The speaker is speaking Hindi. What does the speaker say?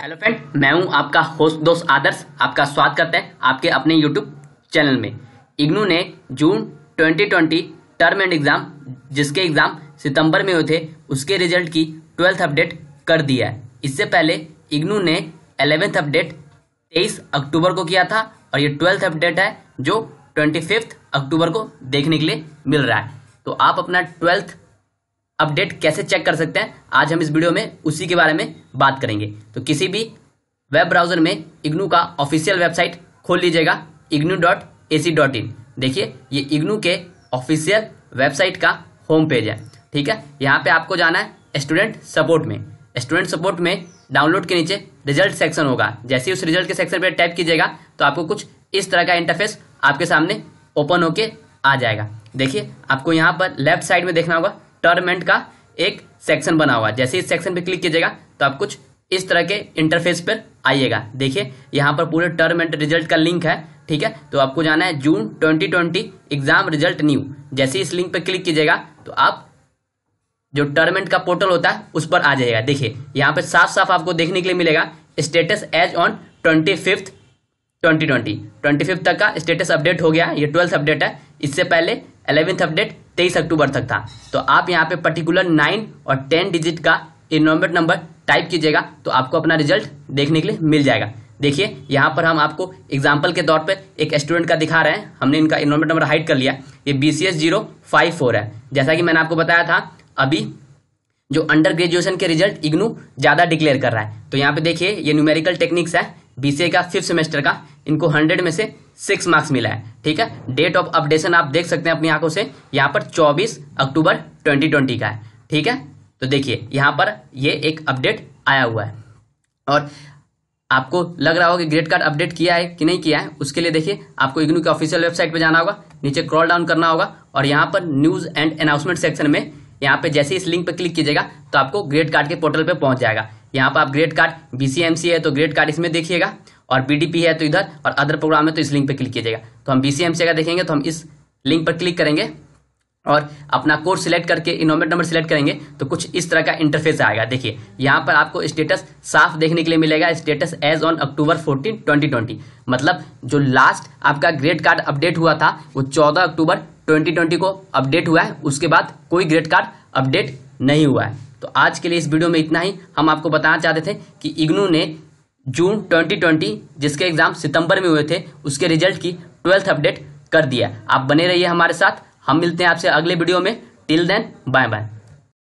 हेलो फ्रेंड मैं हूं आपका होस्ट दोस्त आदर्श आपका स्वागत करता है आपके अपने यूट्यूब चैनल में इग्नू ने जून 2020 टर्म एंड एग्ज़ाम जिसके एग्ज़ाम सितंबर में हुए थे उसके रिजल्ट की ट्वेल्थ अपडेट कर दिया है इससे पहले इग्नू ने एलेवेंथ अपडेट 23 अक्टूबर को किया था और ये ट्वेल्थ अपडेट है जो ट्वेंटी अक्टूबर को देखने के लिए मिल रहा है तो आप अपना ट्वेल्थ अपडेट कैसे चेक कर सकते हैं आज हम इस वीडियो में उसी के बारे में बात करेंगे तो किसी भी वेब ब्राउजर में इग्नू का ऑफिशियल वेबसाइट खोल लीजिएगा IGNOU dot A C dot in देखिए ये इग्नू के ऑफिशियल वेबसाइट का होम पेज है ठीक है यहाँ पे आपको जाना है स्टूडेंट सपोर्ट में स्टूडेंट सपोर्ट में डाउनलोड के नीचे रिजल्ट सेक्शन होगा जैसे उस रिजल्ट के सेक्शन पर टाइप कीजिएगा तो आपको कुछ इस तरह का इंटरफेस आपके सामने ओपन होके आ जाएगा देखिए आपको यहाँ पर लेफ्ट साइड में देखना होगा टर्म एंड का एक सेक्शन बना हुआ है जैसे इस सेक्शन पे क्लिक कीजिएगा तो आप कुछ इस तरह के इंटरफेस पर आइएगा देखिए यहाँ पर पूरे टर्म एंड रिजल्ट का लिंक है ठीक है तो आपको जाना है जून 2020 एग्जाम रिजल्ट न्यू जैसे इस लिंक पर क्लिक कीजिएगा तो आप जो टर्म एंड का पोर्टल होता है उस पर आ जाएगा देखिए यहाँ पर साफ साफ आपको देखने के लिए मिलेगा status as on twenty fifth twenty तक का स्टेटस अपडेट हो गया ये ट्वेल्थ अपडेट है इससे पहले एलेवेंथ अपडेट तेईस अक्टूबर तक था तो आप यहाँ पे पर्टिकुलर नाइन और टेन डिजिट का इनोमेट नंबर टाइप कीजिएगा तो आपको अपना रिजल्ट देखने के लिए मिल जाएगा देखिए यहाँ पर हम आपको एग्जाम्पल के तौर पर एक स्टूडेंट का दिखा रहे हैं हमने इनका इनोमेट नंबर हाइड कर लिया ये B C S zero five four है जैसा कि मैंने आपको बताया था अभी जो अंडर ग्रेजुएशन के रिजल्ट इग्नू ज़्यादा डिक्लेयर कर रहा है तो यहाँ पे देखिए ये न्यूमेरिकल टेक्निक्स है बीसीए का फिफ्थ सेमेस्टर का इनको हंड्रेड में से सिक्स मार्क्स मिला है ठीक है डेट ऑफ अपडेशन आप देख सकते हैं अपनी आंखों से यहाँ पर चौबीस अक्टूबर ट्वेंटी ट्वेंटी का है ठीक है तो देखिए यहाँ पर ये एक अपडेट आया हुआ है और आपको लग रहा होगा कि ग्रेड कार्ड अपडेट किया है कि नहीं किया है उसके लिए देखिए आपको इग्नू की ऑफिशियल वेबसाइट पर जाना होगा नीचे क्रॉल डाउन करना होगा और यहाँ पर न्यूज़ एंड अनाउंसमेंट सेक्शन में यहाँ पे जैसे इस लिंक पर क्लिक कीजिएगा तो आपको ग्रेड कार्ड के पोर्टल पर पहुंच जाएगा यहाँ पर आप ग्रेड कार्ड बीसीएमसी है तो ग्रेड कार्ड इसमें देखिएगा और बी है तो इधर और अदर प्रोग्राम है तो इस लिंक पर क्लिक किया जाएगा तो हम बी अगर देखेंगे तो हम इस लिंक पर क्लिक करेंगे और अपना कोर्स सिलेक्ट करके इनोमेट नंबर सिलेक्ट करेंगे तो कुछ इस तरह का इंटरफेस आएगा देखिए यहाँ पर आपको स्टेटस साफ देखने के लिए मिलेगा स्टेटस एज ऑन अक्टूबर 14 2020 मतलब जो लास्ट आपका ग्रेड कार्ड अपडेट हुआ था वो 14 अक्टूबर 2020 को अपडेट हुआ है उसके बाद कोई ग्रेड कार्ड अपडेट नहीं हुआ है तो आज के लिए इस वीडियो में इतना ही हम आपको बताना चाहते थे कि इग्नू ने जून 2020 जिसके एग्जाम सितंबर में हुए थे उसके रिजल्ट की ट्वेल्थ अपडेट कर दिया आप बने रहिए हमारे साथ हम मिलते हैं आपसे अगले वीडियो में टिल देन बाय बाय